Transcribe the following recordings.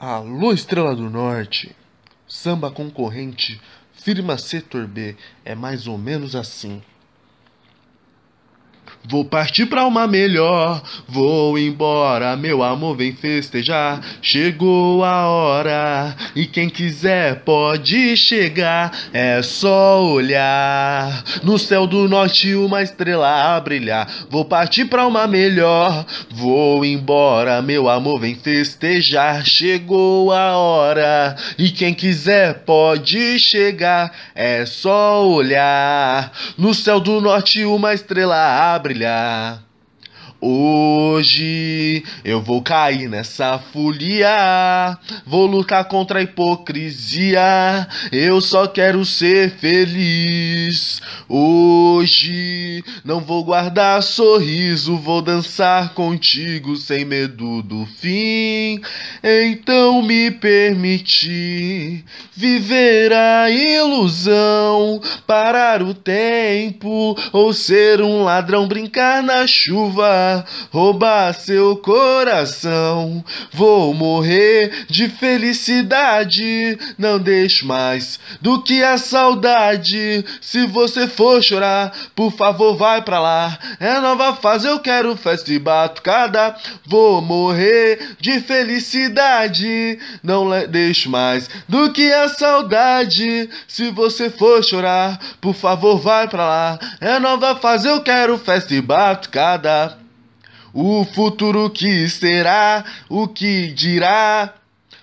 Alô Estrela do Norte! Samba concorrente, firma setor B, é mais ou menos assim. Vou partir pra uma melhor, vou embora, meu amor vem festejar. Chegou a hora e quem quiser pode chegar, é só olhar. No céu do norte uma estrela a brilhar. Vou partir pra uma melhor, vou embora, meu amor vem festejar. Chegou a hora e quem quiser pode chegar, é só olhar. No céu do norte uma estrela a brilhar brilhar, Hoje eu vou cair nessa folia, vou lutar contra a hipocrisia. Eu só quero ser feliz. Hoje não vou guardar sorriso, vou dançar contigo sem medo do fim. Então me permiti viver a ilusão, parar o tempo ou ser um ladrão brincar na chuva roubar seu coração. Vou morrer de felicidade, não deixo mais do que a saudade. Se você for chorar, por favor, vai pra lá. É nova fase, eu quero festa e batucada. Vou morrer de felicidade, não deixo mais do que a saudade. Se você for chorar, por favor, vai pra lá. É nova fase, eu quero festa e batucada. O futuro que será, o que dirá,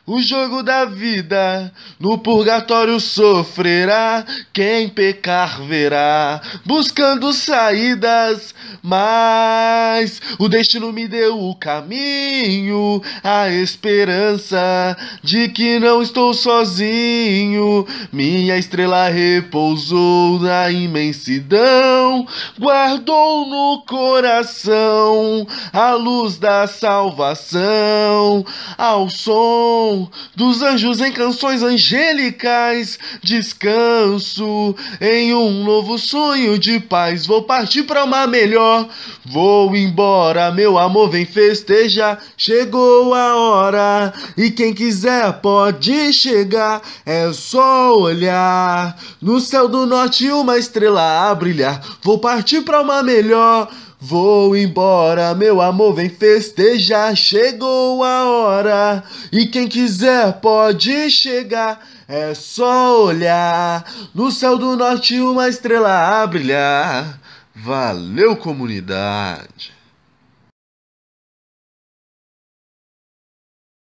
o jogo da vida no purgatório sofrerá, quem pecar verá, buscando saídas, mas o destino me deu o caminho, a esperança de que não estou sozinho. Minha estrela repousou na imensidão, guardou no coração a luz da salvação, ao som dos anjos em canções angelicais Descanso em um novo sonho de paz. Vou partir para uma melhor. Vou embora, meu amor, vem festejar. Chegou a hora e quem quiser pode chegar. É só olhar no céu do norte uma estrela a brilhar. Vou partir para uma melhor. Vou embora, meu amor, vem festejar. Chegou a hora e quem quiser pode chegar. É só olhar no céu do norte uma estrela a brilhar. Valeu, comunidade!